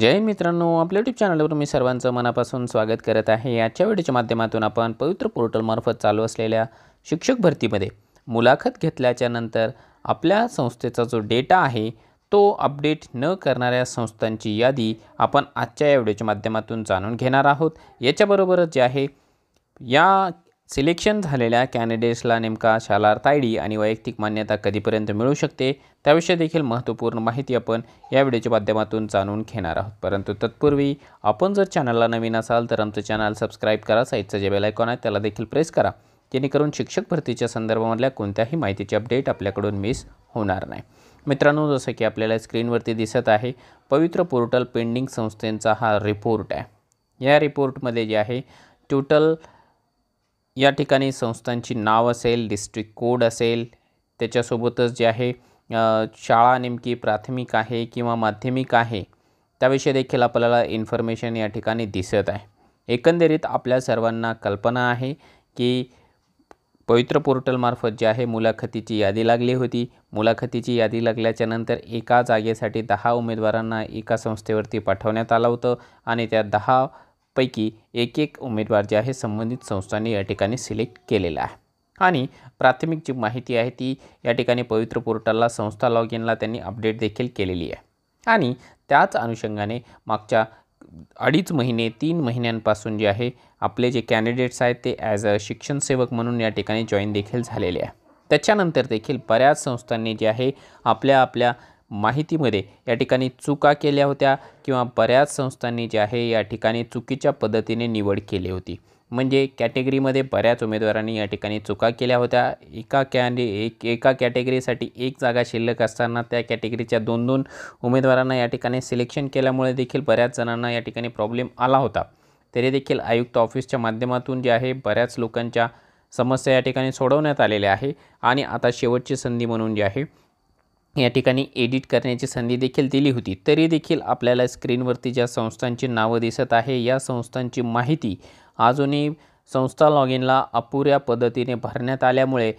जय मित्रांनो आपल्या युट्यूब चॅनलवर मी सर्वांचं मनापासून स्वागत करत आहे आजच्या व्हिडिओच्या माध्यमातून आपण पवित्र पोर्टलमार्फत चालू असलेल्या शिक्षक भरतीमध्ये मुलाखत घेतल्याच्या नंतर आपल्या संस्थेचा जो डेटा आहे तो अपडेट न करणाऱ्या संस्थांची यादी आपण आजच्या या व्हिडिओच्या माध्यमातून जाणून घेणार आहोत याच्याबरोबरच जे आहे या सिलेक्शन झालेल्या कॅन्डिडेट्सला नेमका शालार्थ आय डी आणि वैयक्तिक मान्यता कधीपर्यंत मिळू शकते त्याविषयी देखील महत्त्वपूर्ण माहिती आपण या व्हिडिओच्या माध्यमातून जाणून घेणार आहोत परंतु तत्पूर्वी आपण जर चॅनलला नवीन असाल तर आमचं चॅनल सबस्क्राईब करा साईटचं जे बेल आयकॉन आहे त्याला देखील प्रेस करा जेणेकरून शिक्षक भरतीच्या संदर्भामधल्या कोणत्याही माहितीची अपडेट आपल्याकडून मिस होणार नाही मित्रांनो जसं की आपल्याला स्क्रीनवरती दिसत आहे पवित्र पोर्टल पेंडिंग संस्थेंचा हा रिपोर्ट आहे या रिपोर्टमध्ये जे आहे टोटल या ठिकाणी संस्थांची नाव असेल डिस्ट्रिक्ट कोड असेल त्याच्यासोबतच जे आहे शाळा नेमकी प्राथमिक आहे किंवा माध्यमिक आहे त्याविषयी देखील आपल्याला इन्फॉर्मेशन या ठिकाणी दिसत आहे एकंदरीत आपल्या सर्वांना कल्पना आहे की पवित्र पोर्टलमार्फत जे आहे मुलाखतीची यादी लागली होती मुलाखतीची यादी लागल्याच्यानंतर एका जागेसाठी दहा उमेदवारांना एका संस्थेवरती पाठवण्यात आलं होतं आणि त्या दहा पैकी एक एक उमेदवार जे आहे संबंधित संस्थांनी या ठिकाणी सिलेक्ट केलेला आहे आणि प्राथमिक जी माहिती आहे ती या ठिकाणी पवित्र पोर्टलला संस्था लॉग इनला त्यांनी अपडेट देखील केलेली आहे आणि त्याच अनुषंगाने मागच्या अडीच महिने तीन महिन्यांपासून जे आहे आपले जे कॅन्डिडेट्स आहेत ते ॲज अ शिक्षणसेवक म्हणून या ठिकाणी जॉईन देखील झालेले आहे त्याच्यानंतर देखील बऱ्याच संस्थांनी जे आहे आपल्या आपल्या माहितीमध्ये या ठिकाणी चुका केल्या होत्या किंवा बऱ्याच संस्थांनी जे आहे या ठिकाणी चुकीच्या पद्धतीने निवड केली होती म्हणजे कॅटेगरीमध्ये बऱ्याच उमेदवारांनी या ठिकाणी चुका केल्या होत्या एका कॅन्डि एक एका कॅटेगरीसाठी एक जागा शिल्लक असताना त्या कॅटेगरीच्या दोन दोन उमेदवारांना या ठिकाणी सिलेक्शन केल्यामुळे देखील बऱ्याच जणांना या ठिकाणी प्रॉब्लेम आला होता तरी देखील आयुक्त ऑफिसच्या माध्यमातून जे आहे बऱ्याच लोकांच्या समस्या या ठिकाणी सोडवण्यात आलेल्या आहे आणि आता शेवटची संधी म्हणून जे आहे या ठिकाणी एडिट करण्याची संधी देखील दिली होती तरी देखील आपल्याला स्क्रीनवरती ज्या संस्थांची नावं दिसत आहे या संस्थांची माहिती अजूनही संस्था लॉग इनला अपुऱ्या पद्धतीने भरण्यात आल्यामुळे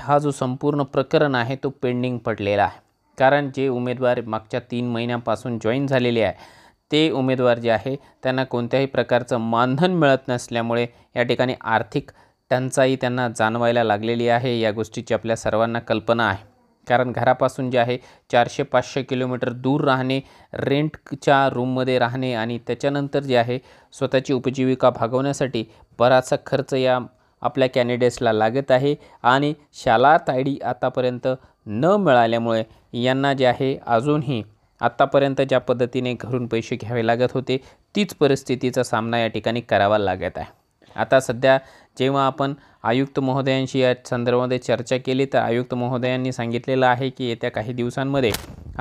हा जो संपूर्ण प्रकरण आहे तो पेंडिंग पडलेला आहे कारण जे उमेदवार मागच्या तीन महिन्यापासून जॉईन झालेले आहे ते उमेदवार जे आहे त्यांना कोणत्याही प्रकारचं मानधन मिळत नसल्यामुळे या ठिकाणी आर्थिक टंचाई त्यांना जाणवायला लागलेली आहे या गोष्टीची आपल्या सर्वांना कल्पना आहे कारण घरापासून जे आहे चारशे पाचशे किलोमीटर दूर राहणे रेंटच्या रूममध्ये राहणे आणि त्याच्यानंतर जे आहे स्वतःची उपजीविका भागवण्यासाठी बराचसा खर्च या आपल्या कॅन्डिडेट्सला लागत आहे आणि शाला तायडी आतापर्यंत न मिळाल्यामुळे यांना जे आहे अजूनही आत्तापर्यंत ज्या पद्धतीने घरून पैसे घ्यावे लागत होते तीच परिस्थितीचा सामना या ठिकाणी करावा लागत आहे आता सध्या जेव्हा आपण आयुक्त महोदयांशी या संदर्भामध्ये चर्चा केली तर आयुक्त महोदयांनी सांगितलेलं आहे की येत्या काही दिवसांमध्ये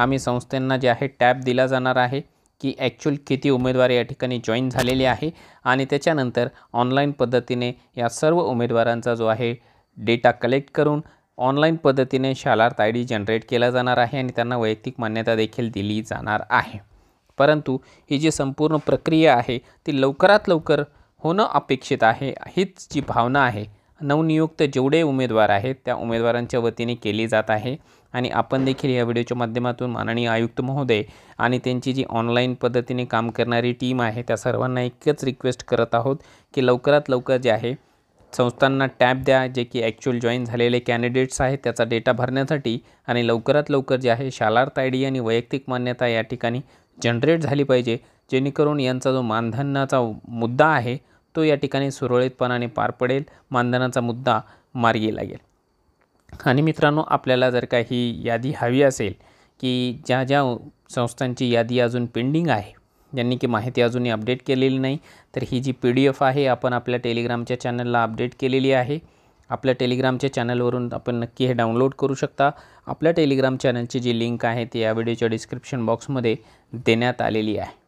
आम्ही संस्थांना जे आहे टॅब दिला जाणार आहे की ॲक्च्युअल किती उमेदवार या ठिकाणी जॉईन झालेले आहे आणि त्याच्यानंतर ऑनलाईन पद्धतीने या सर्व उमेदवारांचा जो आहे डेटा कलेक्ट करून ऑनलाईन पद्धतीने शालार्थ आय डी जनरेट केला जाणार आहे आणि त्यांना वैयक्तिक मान्यता देखील दिली जाणार आहे परंतु ही जी संपूर्ण प्रक्रिया आहे ती लवकरात लवकर होणं अपेक्षित आहे हीच जी भावना आहे नवनियुक्त जेवढे उमेदवार आहेत त्या उमेदवारांच्या वतीने केली जात आहे आणि आपण देखील या व्हिडिओच्या माध्यमातून माननीय आयुक्त महोदय आणि त्यांची जी ऑनलाईन पद्धतीने काम करणारी टीम आहे त्या सर्वांना एकच रिक्वेस्ट करत आहोत की लवकरात लवकर जे आहे संस्थांना टॅब द्या जे की ॲक्च्युअल जॉईन झालेले कॅन्डिडेट्स आहेत त्याचा डेटा भरण्यासाठी आणि लवकरात लवकर जे आहे शालार्थ आय डी आणि वैयक्तिक मान्यता या ठिकाणी जनरेट झाली पाहिजे जेणेकरून यांचा जो मानधनाचा मुद्दा आहे तो या ठिकाणी सुरळीतपणाने पार पडेल मानधनाचा मुद्दा मार्गी लागेल आणि मित्रांनो आपल्याला जर काही यादी हवी असेल की ज्या ज्या संस्थांची यादी अजून पेंडिंग आहे ज्यांनी की माहिती अजूनही अपडेट केलेली नाही तर ही जी पी डी एफ आहे आपण आपल्या टेलिग्रामच्या चॅनलला अपडेट केलेली आहे आपल्या टेलिग्रामच्या चॅनलवरून आपण नक्की हे डाउनलोड करू शकता आपल्या टेलिग्राम चॅनलची जी लिंक आहे ती या व्हिडिओच्या डिस्क्रिप्शन बॉक्समध्ये देण्यात आलेली आहे